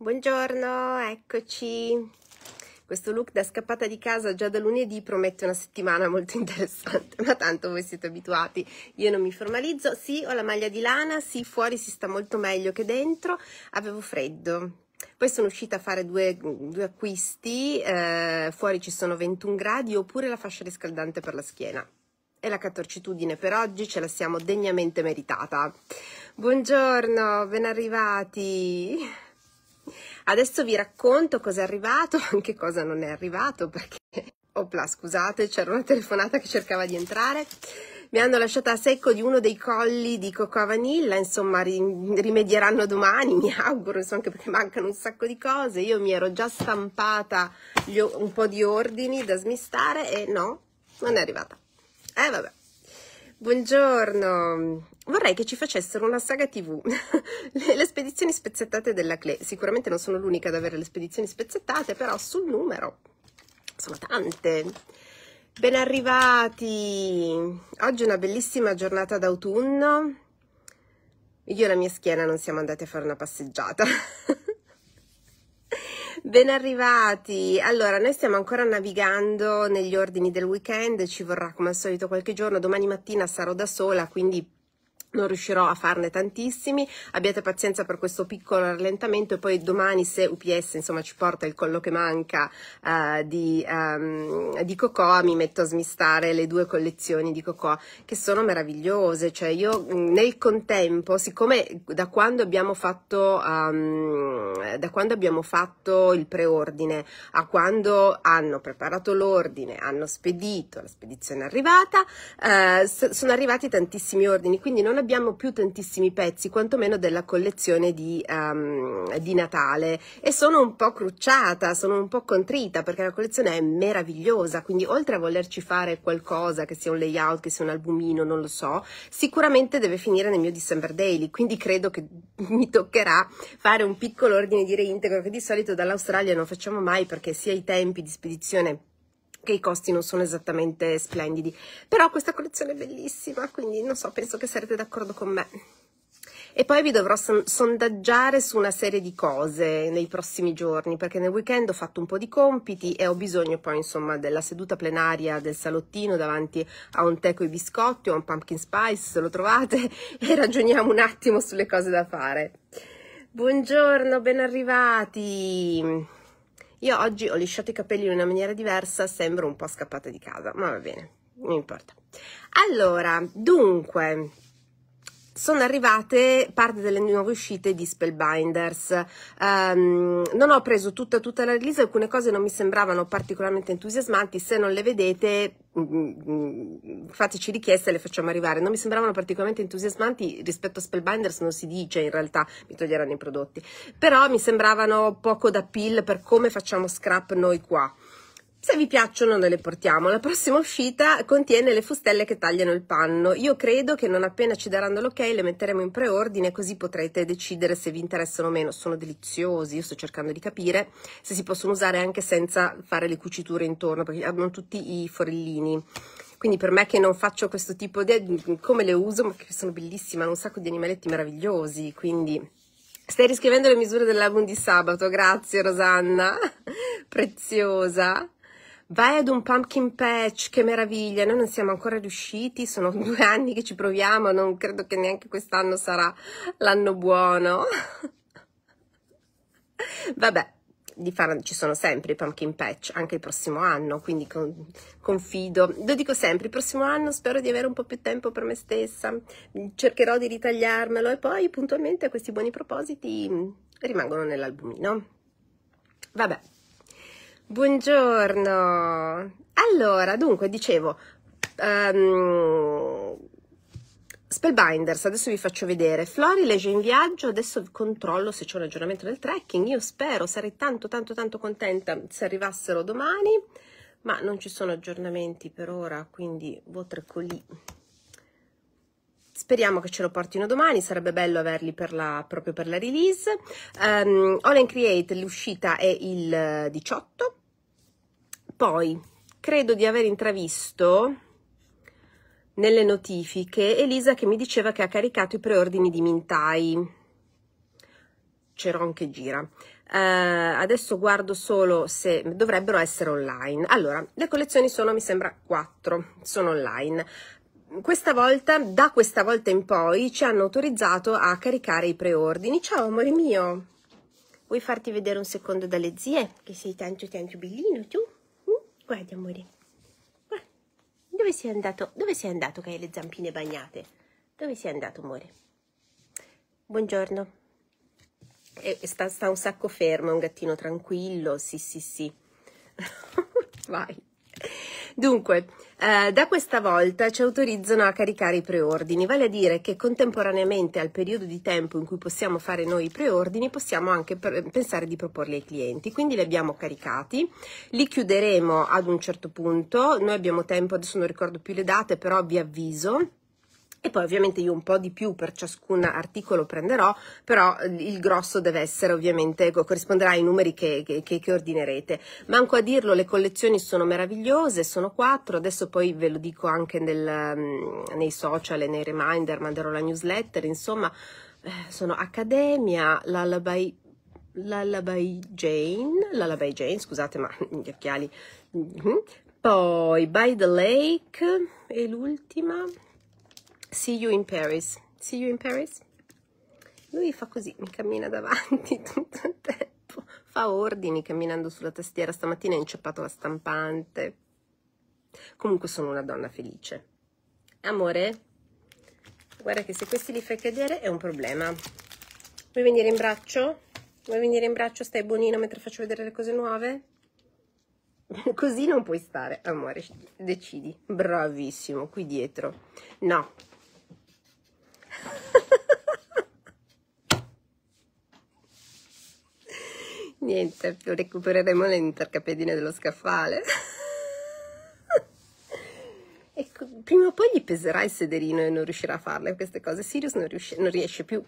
Buongiorno, eccoci. Questo look da scappata di casa già da lunedì promette una settimana molto interessante, ma tanto voi siete abituati. Io non mi formalizzo. Sì, ho la maglia di lana, sì, fuori si sta molto meglio che dentro. Avevo freddo, poi sono uscita a fare due, due acquisti, eh, fuori ci sono 21 gradi oppure la fascia riscaldante per la schiena. E la cattorcitudine per oggi ce la siamo degnamente meritata. Buongiorno, ben arrivati! Adesso vi racconto cosa è arrivato, anche cosa non è arrivato, perché... Opla, scusate, c'era una telefonata che cercava di entrare. Mi hanno lasciata a secco di uno dei colli di Cocoa Vanilla, insomma, ri- rimedieranno domani, mi auguro, insomma, anche perché mancano un sacco di cose. Io mi ero già stampata un po' di ordini da smistare e no, non è arrivata. Eh vabbè. Buongiorno, vorrei che ci facessero una saga tv, le, le, spedizioni spezzettate della Cle, sicuramente non sono l'unica ad avere le spedizioni spezzettate, però sul numero sono tante. Ben arrivati, oggi è una bellissima giornata d'autunno, io e la mia schiena non siamo andati a fare una passeggiata. Ben arrivati! Allora, noi stiamo ancora navigando negli ordini del weekend, ci vorrà come al solito qualche giorno, domani mattina sarò da sola, quindi non riuscirò a farne tantissimi, abbiate pazienza per questo piccolo rallentamento e poi domani se UPS insomma, ci porta il collo che manca uh, di, um, di, Cocoa mi metto a smistare le due collezioni di Cocoa che sono meravigliose, cioè io mm, nel contempo, siccome da quando abbiamo fatto, um, da quando abbiamo fatto il preordine a quando hanno preparato l'ordine, hanno spedito, la spedizione è arrivata, uh, sono arrivati tantissimi ordini, quindi non abbiamo più tantissimi pezzi, quantomeno della collezione di, um, di Natale e sono un po' crucciata, sono un po' contrita perché la collezione è meravigliosa, quindi oltre a volerci fare qualcosa, che sia un layout, che sia un albumino, non lo so, sicuramente deve finire nel mio December Daily, quindi credo che mi toccherà fare un piccolo ordine di reintegro che di solito dall'Australia non facciamo mai perché sia i tempi di spedizione che i costi non sono esattamente splendidi. Però questa collezione è bellissima, quindi non so, penso che sarete d'accordo con me. E poi vi dovrò sondaggiare su una serie di cose nei prossimi giorni, perché nel weekend ho fatto un po' di compiti e ho bisogno poi, insomma, della seduta plenaria del salottino davanti a un tè con i biscotti o un pumpkin spice, se lo trovate, e ragioniamo un attimo sulle cose da fare. Buongiorno, ben arrivati! Io oggi ho lisciato i capelli in una maniera diversa, sembro un po' scappata di casa, ma va bene, non importa. Allora, dunque, sono arrivate parte delle nuove uscite di Spellbinders. Um, non ho preso tutta, tutta la release, alcune cose non mi sembravano particolarmente entusiasmanti, se non le vedete mm, mm, mm, fateci richieste e le facciamo arrivare. Non mi sembravano particolarmente entusiasmanti rispetto a Spellbinders, non si dice in realtà, mi toglieranno i prodotti, però mi sembravano poco da pill per come facciamo scrap noi qua. Se vi piacciono noi le portiamo. La prossima uscita contiene le fustelle che tagliano il panno. Io credo che non appena ci daranno l'ok le metteremo in preordine così potrete decidere se vi interessano o meno. Sono deliziosi, io sto cercando di capire se si possono usare anche senza fare le cuciture intorno perché hanno tutti i forellini. Quindi per me che non faccio questo tipo di... come le uso? Ma che sono bellissime, hanno un sacco di animaletti meravigliosi, quindi... Stai riscrivendo le misure dell'album di sabato, grazie Rosanna, preziosa vai ad un pumpkin patch, che meraviglia, noi non siamo ancora riusciti, sono due anni che ci proviamo, non credo che neanche quest'anno sarà l'anno buono. Vabbè, far, ci sono sempre i pumpkin patch, anche il prossimo anno, quindi con, confido. Lo dico sempre, il prossimo anno spero di avere un po' più tempo per me stessa, cercherò di ritagliarmelo e poi puntualmente questi buoni propositi rimangono nell'albumino. Vabbè. Buongiorno. Allora, dunque, dicevo, um, Spellbinders, adesso vi faccio vedere. Flori legge in viaggio, adesso controllo se c'è un aggiornamento del tracking. Io spero, sarei tanto, tanto, tanto contenta se arrivassero domani, ma non ci sono aggiornamenti per ora, quindi votrco lì. Speriamo che ce lo portino domani, sarebbe bello averli per la, proprio per la release. Um, All in Create, l'uscita è il 18 poi credo di aver intravisto nelle notifiche Elisa che mi diceva che ha caricato i preordini di Mintai. C'ero anche gira. Uh, adesso guardo solo se dovrebbero essere online. Allora, le collezioni sono, mi sembra, quattro. sono online. Questa volta, da questa volta in poi, ci hanno autorizzato a caricare i preordini. Ciao, amore mio! Vuoi farti vedere un secondo dalle zie? Che sei tanto tanto bellino, tu? Guardi, amore. Dove sei andato? Dove sei andato che hai le zampine bagnate? Dove sei andato, amore? Buongiorno. E eh, sta, sta un sacco fermo, un gattino tranquillo. Sì, sì, sì. Vai. Dunque, eh, da questa volta ci autorizzano a caricare i preordini, vale a dire che contemporaneamente al periodo di tempo in cui possiamo fare noi i preordini possiamo anche per, pensare di proporli ai clienti, quindi li abbiamo caricati, li chiuderemo ad un certo punto, noi abbiamo tempo, adesso non ricordo più le date, però vi avviso e poi ovviamente io un po' di più per ciascun articolo prenderò, però eh, il grosso deve essere ovviamente, corrisponderà ai numeri che, che, che, ordinerete. Manco a dirlo, le collezioni sono meravigliose, sono quattro, adesso poi ve lo dico anche nel, mm, nei social e nei reminder, manderò la newsletter, insomma, eh, sono Accademia, l'Alabai Lullaby Jane, Lullaby Jane, scusate ma gli occhiali, mm-hmm. poi By the Lake e l'ultima, See you in Paris. See you in Paris? Lui fa così, mi cammina davanti tutto il tempo, fa ordini camminando sulla tastiera. Stamattina ha inceppato la stampante. Comunque sono una donna felice. Amore, guarda che se questi li fai cadere è un problema. Vuoi venire in braccio? Vuoi venire in braccio? Stai buonino mentre faccio vedere le cose nuove? Così non puoi stare, amore, decidi. Bravissimo, qui dietro. No, Niente, lo recupereremo intercapedine dello scaffale. ecco, prima o poi gli peserà il sederino e non riuscirà a farle queste cose. Sirius non, riusci non riesce più.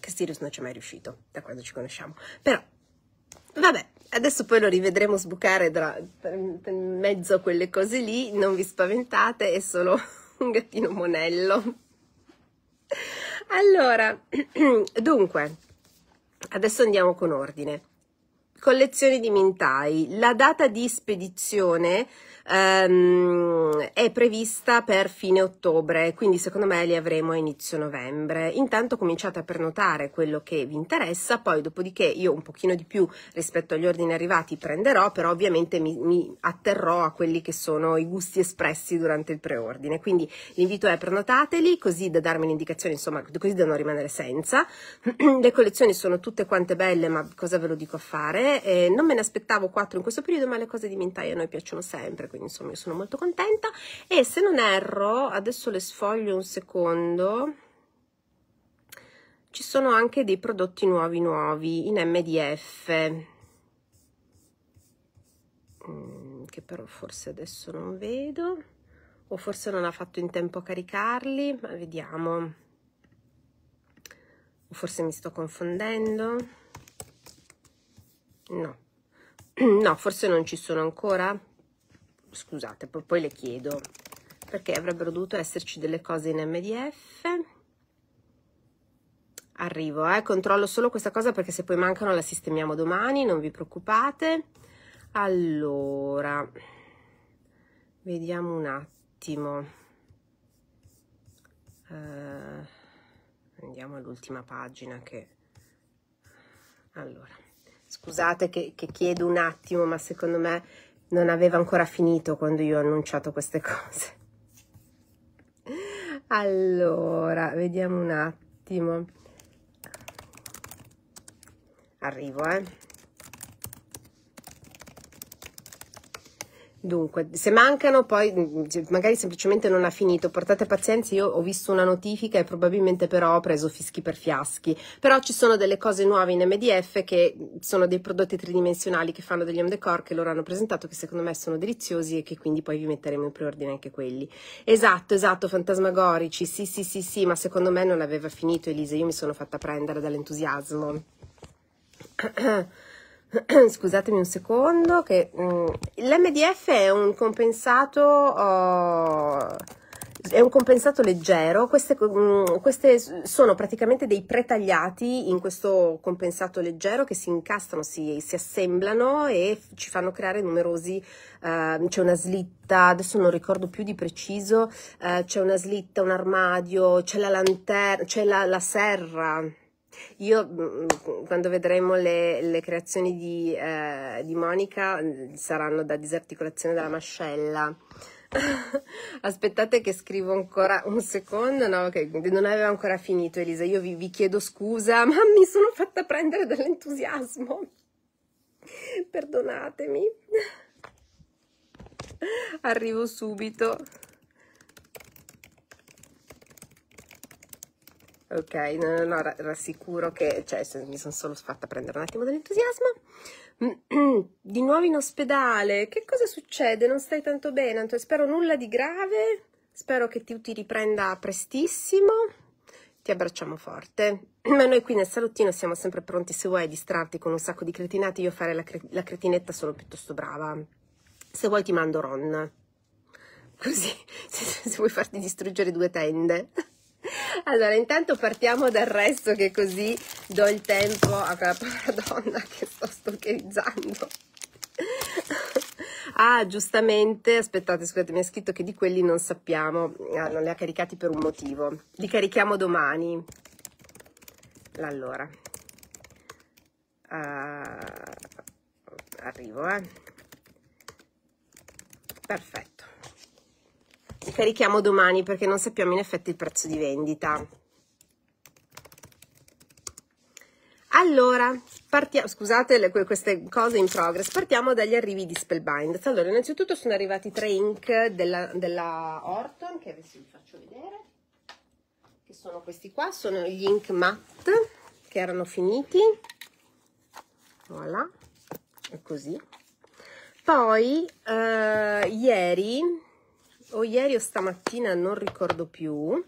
Che Sirius non ci è mai riuscito, da quando ci conosciamo. Però, vabbè, adesso poi lo rivedremo sbucare tra, in mezzo a quelle cose lì. Non vi spaventate, è solo un gattino monello. Allora, dunque, adesso andiamo con ordine collezione di mintai. La data di spedizione ehm, è prevista per fine ottobre, quindi secondo me li avremo a inizio novembre. Intanto cominciate a prenotare quello che vi interessa, poi dopodiché io un pochino di più rispetto agli ordini arrivati prenderò, però ovviamente mi, mi atterrò a quelli che sono i gusti espressi durante il preordine. Quindi l'invito è prenotateli così da darmi un'indicazione, insomma, così da non rimanere senza. Le collezioni sono tutte quante belle, ma cosa ve lo dico a fare? Eh, non me ne aspettavo quattro in questo periodo, ma le cose di Mintai a noi piacciono sempre, quindi quindi insomma io sono molto contenta e se non erro, adesso le sfoglio un secondo, ci sono anche dei prodotti nuovi nuovi in MDF mm, che però forse adesso non vedo o forse non ha fatto in tempo a caricarli, ma vediamo. O forse mi sto confondendo. No, no, forse non ci sono ancora scusate, poi le chiedo, perché avrebbero dovuto esserci delle cose in MDF. Arrivo, eh, controllo solo questa cosa perché se poi mancano la sistemiamo domani, non vi preoccupate. Allora, vediamo un attimo. Uh, andiamo all'ultima pagina che... Allora, scusate che, che chiedo un attimo, ma secondo me non aveva ancora finito quando io ho annunciato queste cose. Allora, vediamo un attimo. Arrivo, eh. Dunque, se mancano poi mm, mm, magari semplicemente non ha finito, portate pazienza, io ho visto una notifica e probabilmente però ho preso fischi per fiaschi, però ci sono delle cose nuove in MDF che mm, sono dei prodotti tridimensionali che fanno degli home decor che loro hanno presentato che secondo me sono deliziosi e che quindi poi vi metteremo in preordine anche quelli. Esatto, esatto, fantasmagorici, sì sì sì sì, ma secondo me non aveva finito Elisa, io mi sono fatta prendere dall'entusiasmo. scusatemi un secondo, che mh, mm, l'MDF è un compensato... Oh, è un compensato leggero, queste, mh, mm, queste sono praticamente dei pretagliati in questo compensato leggero che si incastrano, si, si assemblano e ci fanno creare numerosi, uh, c'è una slitta, adesso non ricordo più di preciso, uh, c'è una slitta, un armadio, c'è la lanterna, c'è la, la serra, io mm, mm, quando vedremo le, le creazioni di, eh, di, Monica mm, saranno da disarticolazione della mascella. Aspettate che scrivo ancora un secondo, no, okay. non avevo ancora finito Elisa, io vi, vi chiedo scusa, ma mi sono fatta prendere dall'entusiasmo. Perdonatemi. Arrivo subito. Ok, no, no, no rassicuro che cioè, mi sono solo fatta prendere un attimo dell'entusiasmo. Di nuovo in ospedale, che cosa succede? Non stai tanto bene, Antonio? Spero nulla di grave, spero che tu ti riprenda prestissimo. Ti abbracciamo forte. Ma noi qui nel salottino siamo sempre pronti, se vuoi distrarti con un sacco di cretinate, io fare la, cre la cretinetta sono piuttosto brava. Se vuoi ti mando Ron. Così, se, se vuoi farti distruggere due tende. Allora, intanto partiamo dal resto che così do il tempo a quella povera donna che sto stalkerizzando. ah, giustamente, aspettate, scusate, mi ha scritto che di quelli non sappiamo, ah, non li ha caricati per un motivo. Li carichiamo domani. Allora, uh, arrivo, eh. Perfetto carichiamo domani perché non sappiamo in effetti il prezzo di vendita. Allora, partiamo, scusate le, queste cose in progress, partiamo dagli arrivi di Spellbind. Allora, innanzitutto sono arrivati tre ink della, della Orton, che adesso vi faccio vedere, che sono questi qua, sono gli ink matte che erano finiti, voilà, è così. Poi, eh, ieri o oh, ieri o stamattina non ricordo più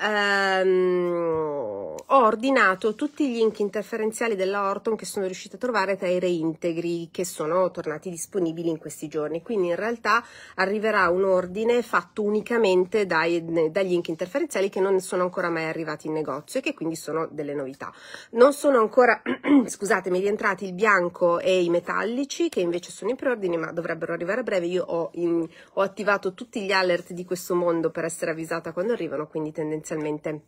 ehm, ho ordinato tutti gli ink interferenziali della Orton che sono riuscita a trovare tra i reintegri che sono tornati disponibili in questi giorni. Quindi in realtà arriverà un ordine fatto unicamente dai, dagli ink interferenziali che non sono ancora mai arrivati in negozio e che quindi sono delle novità. Non sono ancora, scusatemi, rientrati il bianco e i metallici che invece sono in preordine ma dovrebbero arrivare a breve. Io ho, in, ho attivato tutti gli alert di questo mondo per essere avvisata quando arrivano, quindi tendenzialmente tendenzialmente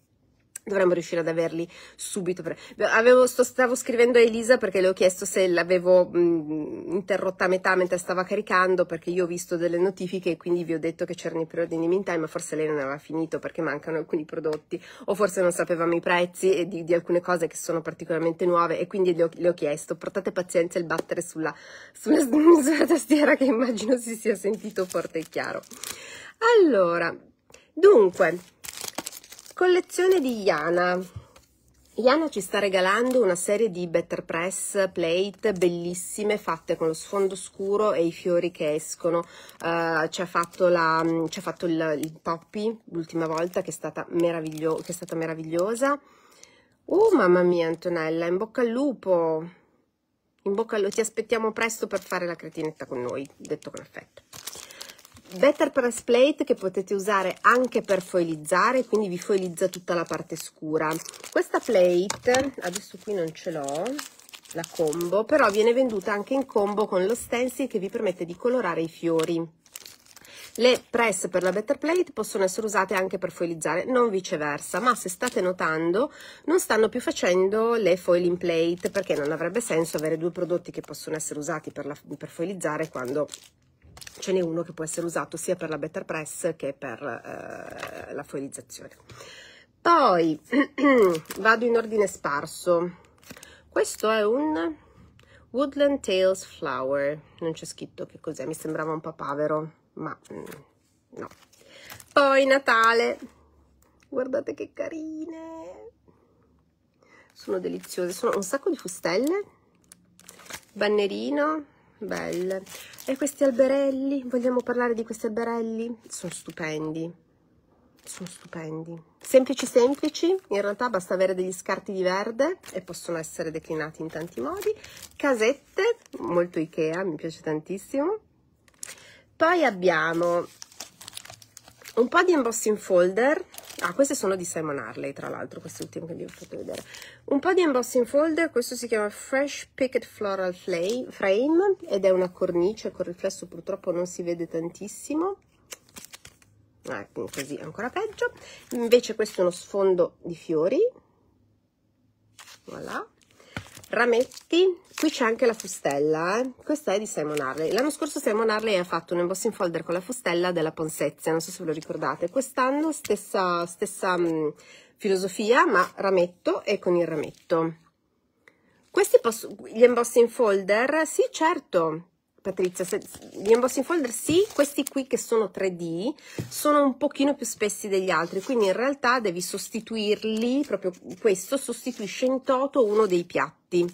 dovremmo riuscire ad averli subito. Avevo, sto, stavo scrivendo a Elisa perché le ho chiesto se l'avevo mh, mm, interrotta a metà mentre stava caricando perché io ho visto delle notifiche e quindi vi ho detto che c'erano i periodi in time ma forse lei non aveva finito perché mancano alcuni prodotti o forse non sapevamo i prezzi di, di, alcune cose che sono particolarmente nuove e quindi le ho, le ho chiesto portate pazienza il battere sulla, sulla, sulla tastiera che immagino si sia sentito forte e chiaro. Allora, dunque collezione di Iana. Iana ci sta regalando una serie di Better Press plate bellissime fatte con lo sfondo scuro e i fiori che escono. Uh, ci ha fatto, la, ci ha fatto il, il poppy l'ultima volta che è, stata meraviglio che è stata meravigliosa. Oh mamma mia Antonella, in bocca al lupo! In bocca al lupo, ti aspettiamo presto per fare la cretinetta con noi, detto con affetto. Better Press Plate che potete usare anche per foilizzare, quindi vi foilizza tutta la parte scura. Questa plate, adesso qui non ce l'ho, la combo, però viene venduta anche in combo con lo stencil che vi permette di colorare i fiori. Le press per la Better Plate possono essere usate anche per foilizzare, non viceversa, ma se state notando non stanno più facendo le foiling plate perché non avrebbe senso avere due prodotti che possono essere usati per, la, per foilizzare quando ce n'è uno che può essere usato sia per la Better Press che per eh, la foilizzazione. Poi vado in ordine sparso. Questo è un Woodland Tales Flower, non c'è scritto che cos'è, mi sembrava un papavero, ma mm, no. Poi Natale, guardate che carine, sono deliziose, sono un sacco di fustelle, bannerino, belle e questi alberelli vogliamo parlare di questi alberelli sono stupendi sono stupendi semplici semplici in realtà basta avere degli scarti di verde e possono essere declinati in tanti modi casette molto ikea mi piace tantissimo poi abbiamo un po' di embossing folder Ah, queste sono di Simon Harley, tra l'altro, queste ultime che vi ho fatto vedere. Un po' di embossing folder, questo si chiama Fresh Picket Floral Frame ed è una cornice, con riflesso purtroppo non si vede tantissimo. Ecco, ah, così ancora peggio. Invece questo è uno sfondo di fiori. Voilà rametti qui c'è anche la fustella eh? questa è di Simon Harley l'anno scorso Simon Harley ha fatto un embossing folder con la fustella della Ponsezia non so se ve lo ricordate quest'anno stessa, stessa mh, mm, filosofia ma rametto e con il rametto questi posso, gli embossing folder sì certo Patrizia, se, gli embossing folder sì, questi qui che sono 3D sono un pochino più spessi degli altri, quindi in realtà devi sostituirli, proprio questo sostituisce in toto uno dei piatti.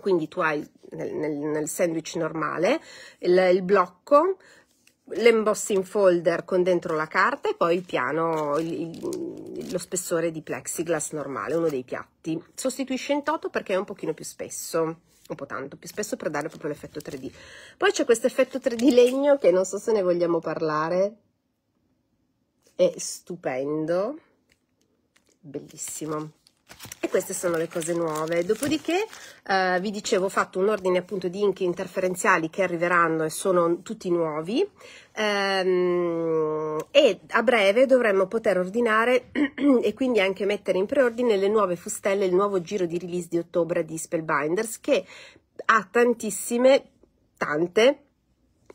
Quindi tu hai nel, nel, nel sandwich normale il, il blocco, l'embossing folder con dentro la carta e poi il piano, il, il, lo spessore di plexiglass normale, uno dei piatti. Sostituisce in toto perché è un pochino più spesso un po' tanto, più spesso per dare proprio l'effetto 3D. Poi c'è questo effetto 3D legno che non so se ne vogliamo parlare, è stupendo, bellissimo. E queste sono le cose nuove. Dopodiché eh, vi dicevo ho fatto un ordine appunto di inchi interferenziali che arriveranno e sono tutti nuovi ehm, e a breve dovremmo poter ordinare e quindi anche mettere in preordine le nuove fustelle, il nuovo giro di release di ottobre di Spellbinders che ha tantissime, tante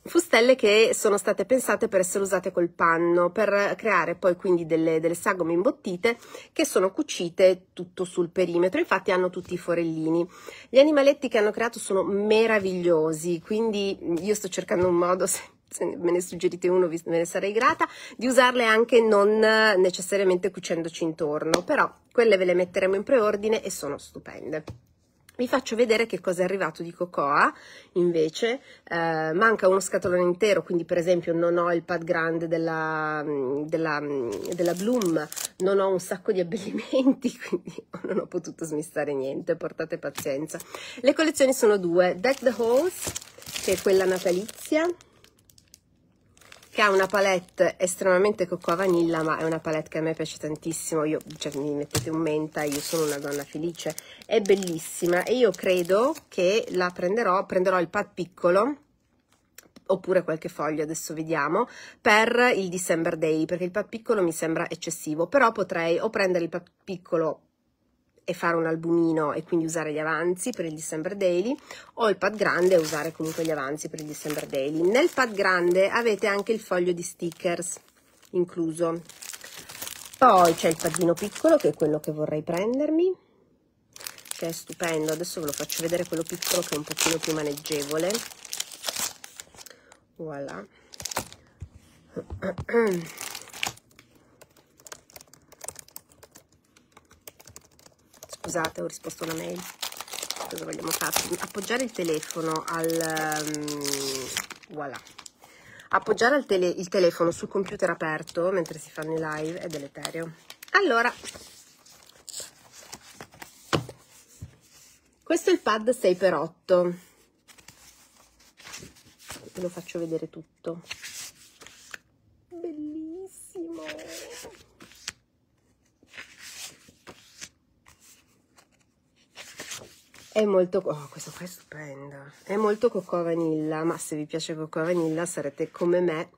Fustelle che sono state pensate per essere usate col panno, per creare poi quindi delle, delle, sagome imbottite che sono cucite tutto sul perimetro, infatti hanno tutti i forellini. Gli animaletti che hanno creato sono meravigliosi, quindi io sto cercando un modo, se, se me ne suggerite uno me ne sarei grata, di usarle anche non necessariamente cucendoci intorno, però quelle ve le metteremo in preordine e sono stupende vi faccio vedere che cosa è arrivato di cocoa, invece eh, manca uno scatolone intero, quindi per esempio non ho il pad grande della, mm, della, mm, della Bloom, non ho un sacco di abbellimenti, quindi non ho potuto smistare niente, portate pazienza. Le collezioni sono due, Deck the Halls, che è quella natalizia, che ha una palette estremamente cocco a vanilla ma è una palette che a me piace tantissimo io cioè, mi mettete un menta io sono una donna felice è bellissima e io credo che la prenderò prenderò il pad piccolo oppure qualche foglio, adesso vediamo, per il December Day, perché il pad piccolo mi sembra eccessivo, però potrei o prendere il pad piccolo e fare un albumino e quindi usare gli avanzi per il December Daily o il pad grande e usare comunque gli avanzi per il December Daily. Nel pad grande avete anche il foglio di stickers incluso. Poi c'è il padino piccolo che è quello che vorrei prendermi, che è stupendo. Adesso ve lo faccio vedere quello piccolo che è un pochino più maneggevole. Voilà. scusate ho risposto una mail cosa vogliamo fare? appoggiare il telefono al um, voilà appoggiare il, tele, il telefono sul computer aperto mentre si fanno i live è deleterio allora questo è il pad 6x8 ve lo faccio vedere tutto È molto, oh, questo qua è stupendo, è molto cocco vanilla, ma se vi piace cocco vanilla sarete come me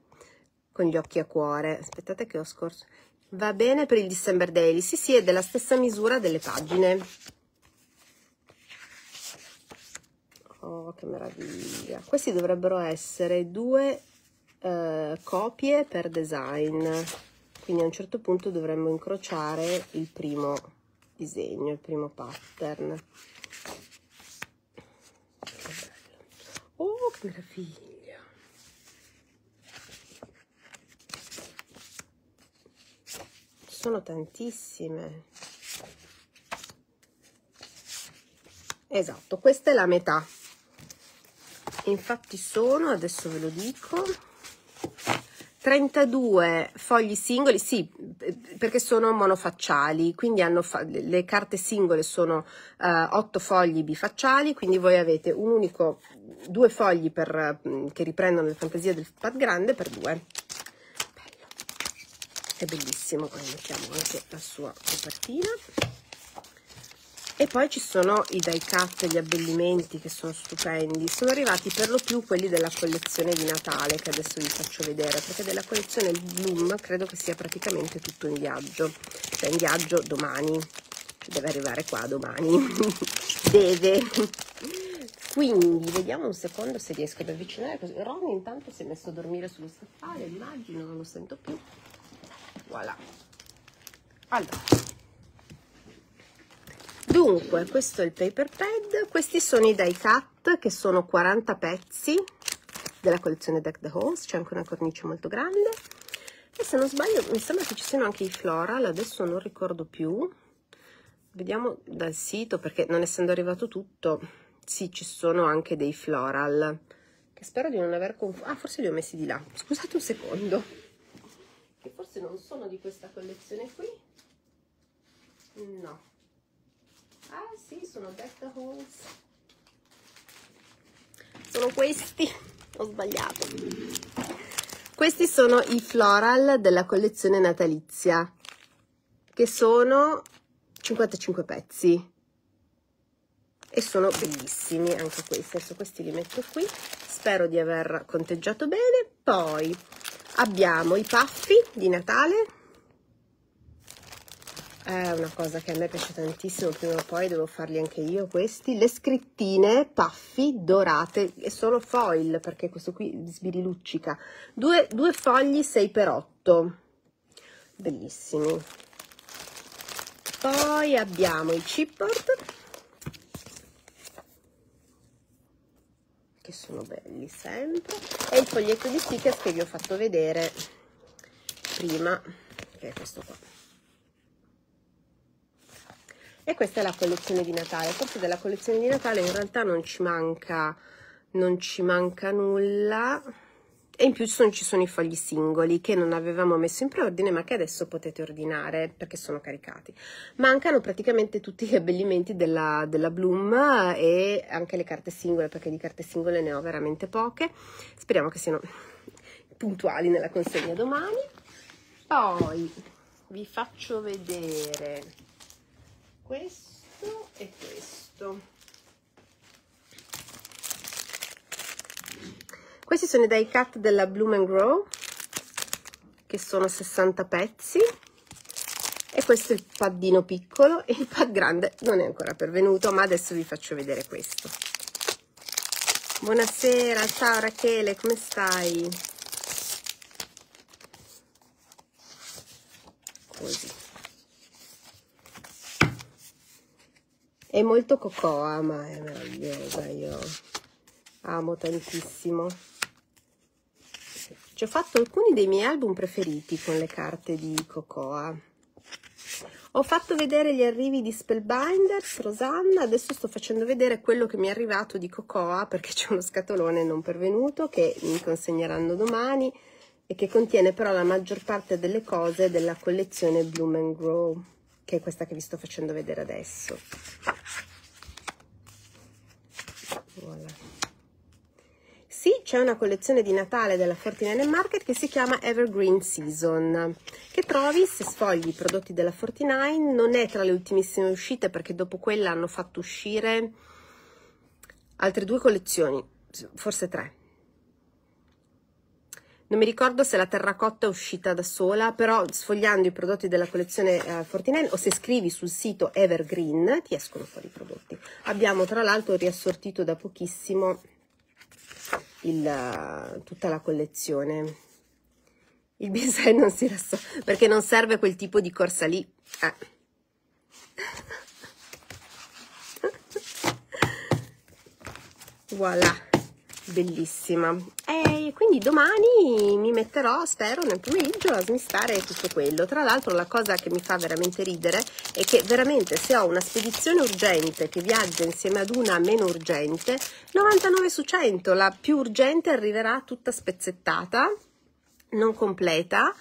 con gli occhi a cuore. Aspettate che ho scorso. Va bene per il December Daily, sì sì, è della stessa misura delle pagine. Oh, che meraviglia. Questi dovrebbero essere due eh, copie per design, quindi a un certo punto dovremmo incrociare il primo disegno, il primo pattern. Oh, che meraviglia! Sono tantissime. Esatto, questa è la metà. Infatti sono, adesso ve lo dico. 32 fogli singoli, sì, perché sono monofacciali, quindi fa- le carte singole sono uh, eh, 8 fogli bifacciali, quindi voi avete un unico, due fogli per, mm, che riprendono le fantasie del pad grande per due. Bello. È bellissimo, poi mettiamo anche la sua copertina e poi ci sono i die cut, gli abbellimenti che sono stupendi sono arrivati per lo più quelli della collezione di Natale che adesso vi faccio vedere perché della collezione Bloom credo che sia praticamente tutto in viaggio cioè in viaggio domani deve arrivare qua domani deve quindi vediamo un secondo se riesco ad avvicinare così. Ronny intanto si è messo a dormire sullo scaffale immagino non lo sento più voilà allora Dunque, questo è il paper pad, questi sono i die cut che sono 40 pezzi della collezione Deck the Halls, c'è anche una cornice molto grande e se non sbaglio mi sembra che ci siano anche i floral, adesso non ricordo più, vediamo dal sito perché non essendo arrivato tutto, sì ci sono anche dei floral che spero di non aver confuso, ah forse li ho messi di là, scusate un secondo, che forse non sono di questa collezione qui, no sono Betta Halls sono questi ho sbagliato questi sono i floral della collezione natalizia che sono 55 pezzi e sono bellissimi anche questi adesso questi li metto qui spero di aver conteggiato bene poi abbiamo i paffi di Natale è una cosa che a me piace tantissimo, prima o poi devo farli anche io questi, le scrittine paffi dorate e sono foil perché questo qui sbiriluccica, due, due fogli 6x8, bellissimi. Poi abbiamo i chipboard, che sono belli sempre, e il foglietto di sticker che vi ho fatto vedere prima, che è questo qua e questa è la collezione di Natale forse della collezione di Natale in realtà non ci manca non ci manca nulla e in più ci sono i fogli singoli che non avevamo messo in preordine ma che adesso potete ordinare perché sono caricati. Mancano praticamente tutti gli abbellimenti della, della Bloom e anche le carte singole perché di carte singole ne ho veramente poche. Speriamo che siano puntuali nella consegna domani. Poi vi faccio vedere questo e questo. Questi sono i die cut della Bloom and Grow, che sono 60 pezzi. E questo è il paddino piccolo e il pad grande non è ancora pervenuto, ma adesso vi faccio vedere questo. Buonasera, ciao Rachele, come stai? Così. È molto cocoa, ma è meravigliosa, io amo tantissimo. Ci ho fatto alcuni dei miei album preferiti con le carte di cocoa. Ho fatto vedere gli arrivi di Spellbinders, Rosanna, adesso sto facendo vedere quello che mi è arrivato di Cocoa perché c'è uno scatolone non pervenuto che mi consegneranno domani e che contiene però la maggior parte delle cose della collezione Bloom and Grow, che è questa che vi sto facendo vedere adesso coca Sì, c'è una collezione di Natale della 49 Market che si chiama Evergreen Season, che trovi se sfogli i prodotti della 49, non è tra le ultimissime uscite perché dopo quella hanno fatto uscire altre due collezioni, forse tre, non mi ricordo se la terracotta è uscita da sola, però sfogliando i prodotti della collezione eh, Fortinelli o se scrivi sul sito Evergreen ti escono fuori i prodotti. Abbiamo tra l'altro riassortito da pochissimo il, eh, tutta la collezione. Il bonsai non si rassorbe perché non serve quel tipo di corsa lì. Eh. voilà bellissima e eh, quindi domani mi metterò spero nel pomeriggio a smistare tutto quello tra l'altro la cosa che mi fa veramente ridere è che veramente se ho una spedizione urgente che viaggia insieme ad una meno urgente 99 su 100 la più urgente arriverà tutta spezzettata non completa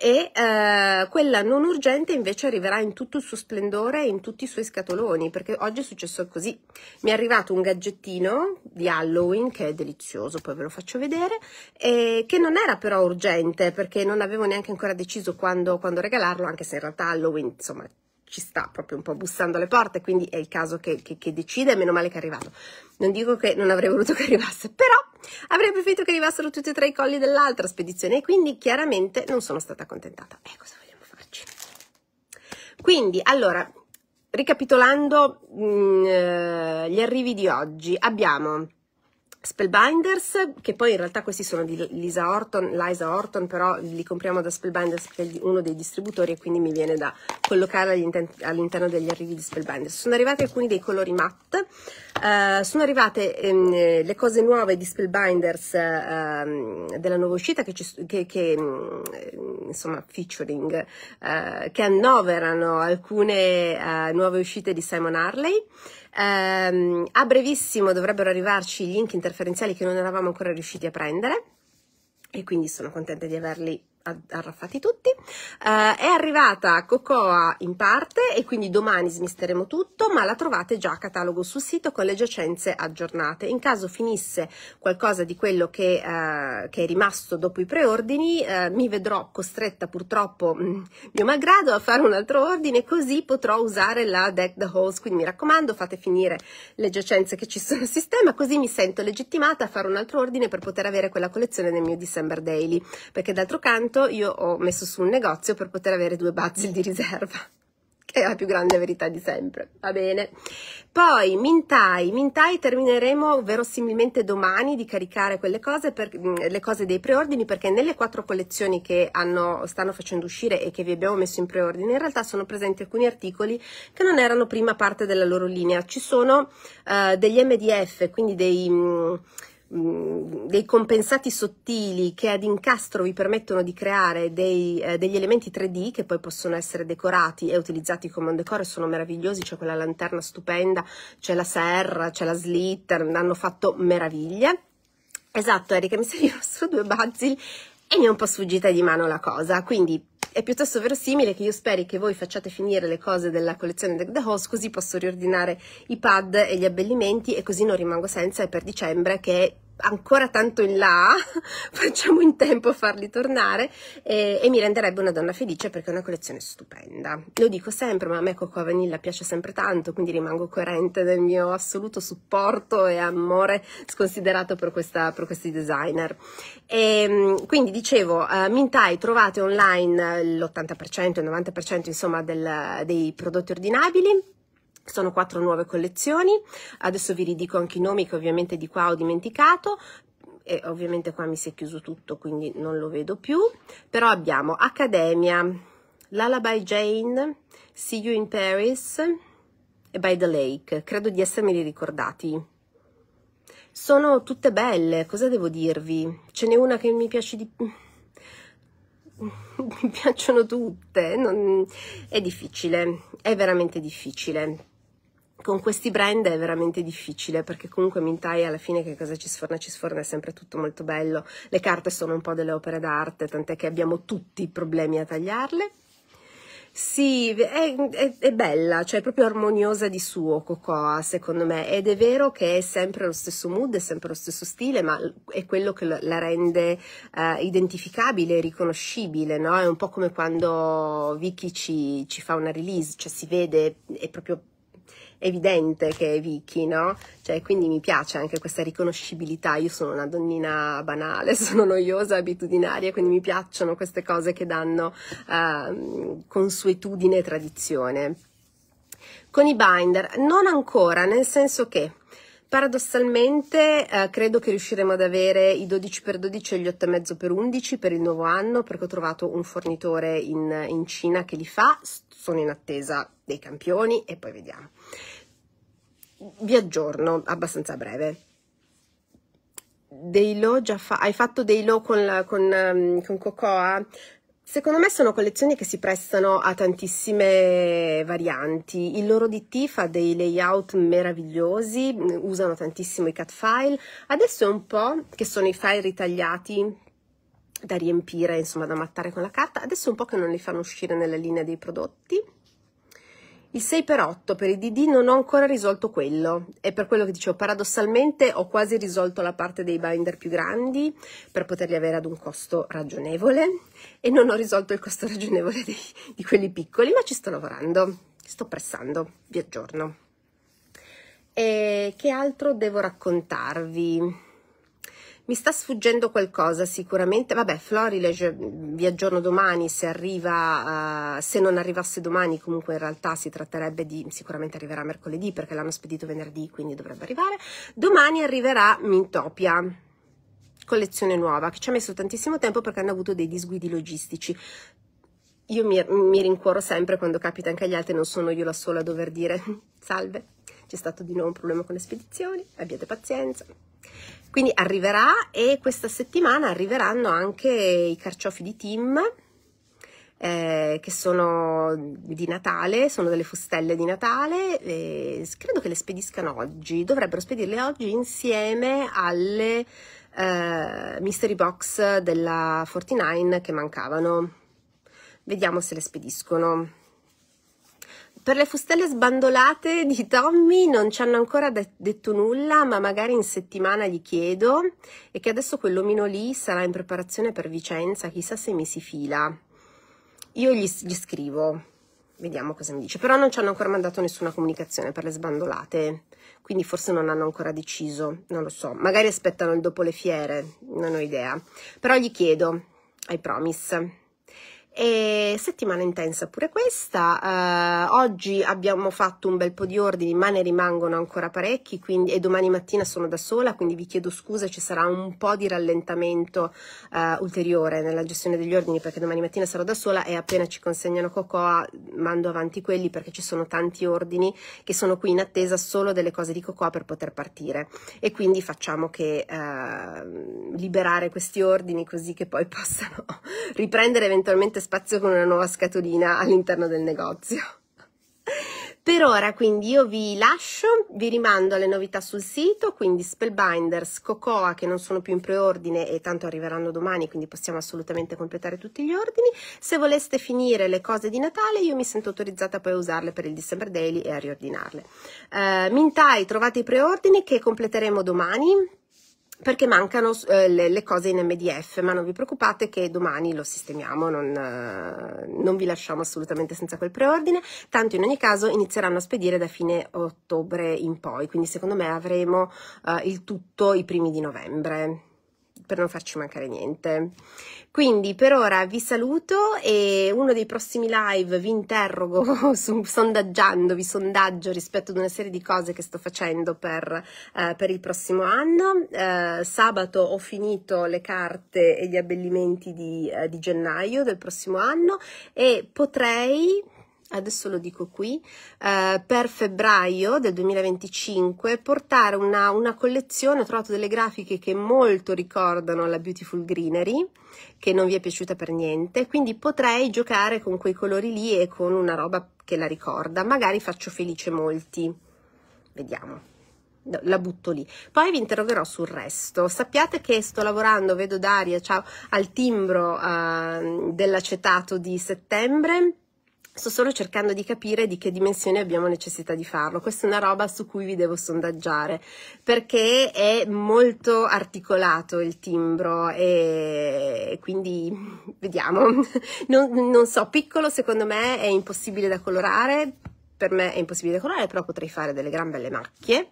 e eh, quella non urgente invece arriverà in tutto il suo splendore e in tutti i suoi scatoloni perché oggi è successo così mi è arrivato un gadgettino di Halloween che è delizioso poi ve lo faccio vedere e che non era però urgente perché non avevo neanche ancora deciso quando, quando regalarlo anche se in realtà Halloween insomma ci sta proprio un po' bussando alle porte, quindi è il caso che, che, che decide, meno male che è arrivato. Non dico che non avrei voluto che arrivasse, però avrei preferito che arrivassero tutti e tre i colli dell'altra spedizione e quindi chiaramente non sono stata contentata. Eh, cosa vogliamo farci? Quindi, allora, ricapitolando mh, mm, eh, gli arrivi di oggi, abbiamo Spellbinders, che poi in realtà questi sono di Lisa Orton, Liza Orton, però li compriamo da Spellbinders che è uno dei distributori e quindi mi viene da collocare all'interno, degli arrivi di Spellbinders. Sono arrivati alcuni dei colori matte, eh, sono arrivate ehm, le cose nuove di Spellbinders ehm, della nuova uscita che, ci, che, che mm, insomma featuring, eh, che annoverano alcune eh, nuove uscite di Simon Harley. Ehm, a brevissimo dovrebbero arrivarci i link interferenziali che non eravamo ancora riusciti a prendere e quindi sono contenta di averli arraffati tutti. Uh, è arrivata Cocoa in parte e quindi domani smisteremo tutto, ma la trovate già a catalogo sul sito con le giacenze aggiornate. In caso finisse qualcosa di quello che, uh, che è rimasto dopo i preordini, uh, mi vedrò costretta purtroppo, mm, mio malgrado, a fare un altro ordine, così potrò usare la Deck the Halls. Quindi mi raccomando, fate finire le giacenze che ci sono a sistema, così mi sento legittimata a fare un altro ordine per poter avere quella collezione nel mio December Daily, perché d'altro canto tanto io ho messo su un negozio per poter avere due bazzil di riserva che è la più grande verità di sempre, va bene. Poi Mintai, Mintai termineremo verosimilmente domani di caricare quelle cose, per, mm, le cose dei preordini, perché nelle quattro collezioni che hanno, stanno facendo uscire e che vi abbiamo messo in preordine, in realtà sono presenti alcuni articoli che non erano prima parte della loro linea. Ci sono uh, degli MDF, quindi dei... Mh, mm, mh, dei compensati sottili che ad incastro vi permettono di creare dei, eh, degli elementi 3D che poi possono essere decorati e utilizzati come un decoro e sono meravigliosi, c'è quella lanterna stupenda, c'è la serra, c'è la slitter, hanno fatto meraviglie. Esatto, Erika, mi servivano solo due bazzil e mi è un po' sfuggita di mano la cosa, quindi è piuttosto verosimile che io speri che voi facciate finire le cose della collezione Deck the Host così posso riordinare i pad e gli abbellimenti e così non rimango senza e per dicembre che ancora tanto in là, facciamo in tempo a farli tornare e, e, mi renderebbe una donna felice perché è una collezione stupenda. Lo dico sempre, ma a me Cocoa Vanilla piace sempre tanto, quindi rimango coerente nel mio assoluto supporto e amore sconsiderato per, questa, per questi designer. E, ehm, quindi dicevo, uh, Mintai trovate online l'80%, il 90% insomma del, dei prodotti ordinabili sono quattro nuove collezioni, adesso vi ridico anche i nomi che ovviamente di qua ho dimenticato, e ovviamente qua mi si è chiuso tutto quindi non lo vedo più, però abbiamo Accademia, Lullaby Jane, See You in Paris e By the Lake, credo di essermeli ricordati. Sono tutte belle, cosa devo dirvi? Ce n'è una che mi piace di più mi piacciono tutte, non, è difficile, è veramente difficile con questi brand è veramente difficile perché comunque Mintai alla fine che cosa ci sforna? Ci sforna è sempre tutto molto bello, le carte sono un po' delle opere d'arte, tant'è che abbiamo tutti i problemi a tagliarle. Sì, è, è, è, bella, cioè è proprio armoniosa di suo Cocoa, secondo me, ed è vero che è sempre lo stesso mood, è sempre lo stesso stile, ma è quello che la rende uh, identificabile, riconoscibile, no? È un po' come quando Vicky ci, ci fa una release, cioè si vede, è proprio evidente che è Vicky, no? Cioè, quindi mi piace anche questa riconoscibilità. Io sono una donnina banale, sono noiosa, abitudinaria, quindi mi piacciono queste cose che danno eh, consuetudine e tradizione. Con i binder, non ancora, nel senso che Paradossalmente eh, credo che riusciremo ad avere i 12x12 e gli 8,5x11 per il nuovo anno perché ho trovato un fornitore in, in Cina che li fa sono in attesa dei campioni e poi vediamo. Vi aggiorno abbastanza breve. Dei low già fa- hai fatto dei low con, con, ehm, con Cocoa? Secondo me sono collezioni che si prestano a tantissime varianti. Il loro DT fa dei layout meravigliosi, usano tantissimo i cut file. Adesso è un po' che sono i file ritagliati da riempire, insomma, da mattare con la carta. Adesso è un po' che non li fanno uscire nella linea dei prodotti. Il 6x8 per i DD non ho ancora risolto quello, è per quello che dicevo, paradossalmente ho quasi risolto la parte dei binder più grandi per poterli avere ad un costo ragionevole e non ho risolto il costo ragionevole dei, di quelli piccoli, ma ci sto lavorando, ci sto pressando, vi aggiorno. E che altro devo raccontarvi? Mi sta sfuggendo qualcosa sicuramente, vabbè Florilege mm, vi aggiorno domani se arriva, uh, se non arrivasse domani comunque in realtà si tratterebbe di, sicuramente arriverà mercoledì perché l'hanno spedito venerdì quindi dovrebbe arrivare, domani arriverà Mintopia collezione nuova che ci ha messo tantissimo tempo perché hanno avuto dei disguidi logistici io mi, mi, rincuoro sempre quando capita anche agli altri, non sono io la sola a dover dire salve c'è stato di nuovo un problema con le spedizioni, abbiate pazienza. Quindi arriverà e questa settimana arriveranno anche i carciofi di Tim, eh, che sono di Natale, sono delle fustelle di Natale, eh, credo che le spediscano oggi, dovrebbero spedirle oggi insieme alle eh, mystery box della 49 che mancavano. Vediamo se le spediscono. Per le fustelle sbandolate di Tommy non ci hanno ancora de- detto nulla, ma magari in settimana gli chiedo e che adesso quell'omino lì sarà in preparazione per Vicenza, chissà se mi si fila. Io gli, gli scrivo, vediamo cosa mi dice, però non ci hanno ancora mandato nessuna comunicazione per le sbandolate, quindi forse non hanno ancora deciso, non lo so, magari aspettano il dopo le fiere, non ho idea, però gli chiedo, I promise. E settimana intensa pure questa, eh, oggi abbiamo fatto un bel po' di ordini ma ne rimangono ancora parecchi quindi, e domani mattina sono da sola quindi vi chiedo scusa ci sarà un po' di rallentamento eh, ulteriore nella gestione degli ordini perché domani mattina sarò da sola e appena ci consegnano Cocoa mando avanti quelli perché ci sono tanti ordini che sono qui in attesa solo delle cose di Cocoa per poter partire e quindi facciamo che eh, liberare questi ordini così che poi possano riprendere eventualmente spazio con una nuova scatolina all'interno del negozio. Per ora quindi io vi lascio, vi rimando alle novità sul sito, quindi Spellbinders, Cocoa che non sono più in preordine e tanto arriveranno domani, quindi possiamo assolutamente completare tutti gli ordini. Se voleste finire le cose di Natale io mi sento autorizzata poi a usarle per il December Daily e a riordinarle. Uh, Mintai trovate i preordini che completeremo domani perché mancano eh, le, le, cose in MDF, ma non vi preoccupate che domani lo sistemiamo, non, eh, non vi lasciamo assolutamente senza quel preordine, tanto in ogni caso inizieranno a spedire da fine ottobre in poi, quindi secondo me avremo eh, il tutto i primi di novembre per non farci mancare niente. Quindi per ora vi saluto e uno dei prossimi live vi interrogo su, sondaggiando, vi sondaggio rispetto ad una serie di cose che sto facendo per, eh, per il prossimo anno. Eh, sabato ho finito le carte e gli abbellimenti di, eh, di gennaio del prossimo anno e potrei adesso lo dico qui, eh, per febbraio del 2025 portare una, una, collezione, ho trovato delle grafiche che molto ricordano la Beautiful Greenery, che non vi è piaciuta per niente, quindi potrei giocare con quei colori lì e con una roba che la ricorda, magari faccio felice molti, vediamo. la butto lì. Poi vi interrogerò sul resto. Sappiate che sto lavorando, vedo Daria, ciao, al timbro eh, dell'acetato di settembre Sto solo cercando di capire di che dimensioni abbiamo necessità di farlo. Questa è una roba su cui vi devo sondaggiare perché è molto articolato il timbro e quindi vediamo. Non, non so, piccolo secondo me è impossibile da colorare, per me è impossibile da colorare, però potrei fare delle gran belle macchie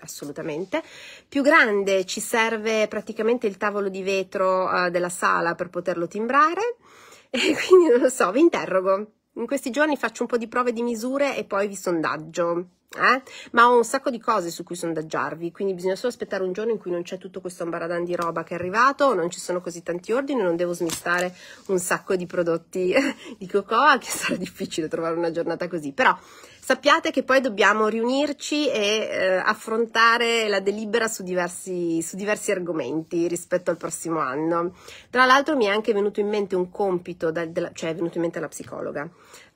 assolutamente. Più grande ci serve praticamente il tavolo di vetro uh, della sala per poterlo timbrare e quindi non lo so, vi interrogo. In questi giorni faccio un po' di prove di misure e poi vi sondaggio. Eh? Ma ho un sacco di cose su cui sondaggiarvi, quindi bisogna solo aspettare un giorno in cui non c'è tutto questo ambaradan di roba che è arrivato, non ci sono così tanti ordini, non devo smistare un sacco di prodotti di cocoa, che sarà difficile trovare una giornata così. Però Sappiate che poi dobbiamo riunirci e eh, affrontare la delibera su diversi, su diversi, argomenti rispetto al prossimo anno. Tra l'altro mi è anche venuto in mente un compito, da, della, cioè è venuto in mente la psicologa,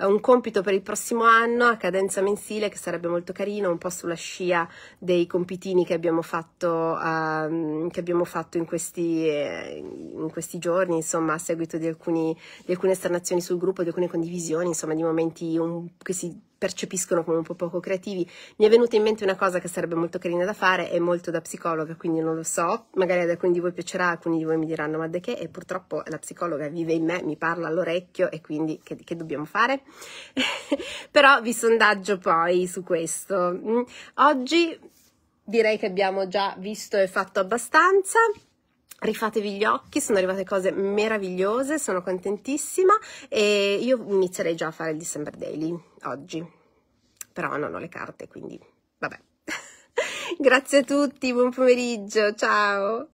un compito per il prossimo anno a cadenza mensile che sarebbe molto carino, un po' sulla scia dei compitini che abbiamo fatto, um, che abbiamo fatto in, questi, eh, in, questi, giorni, insomma, a seguito di, alcuni, di alcune esternazioni sul gruppo, di alcune condivisioni, insomma, di momenti un, che si percepiscono come un po' poco creativi. Mi è venuta in mente una cosa che sarebbe molto carina da fare, è molto da psicologa, quindi non lo so, magari ad alcuni di voi piacerà, alcuni di voi mi diranno ma da che? E purtroppo la psicologa vive in me, mi parla all'orecchio e quindi che, che dobbiamo fare? Però vi sondaggio poi su questo. Mm. Oggi direi che abbiamo già visto e fatto abbastanza. Rifatevi gli occhi, sono arrivate cose meravigliose, sono contentissima e io inizierei già a fare il December Daily oggi. Però non ho le carte, quindi vabbè. Grazie a tutti, buon pomeriggio, ciao!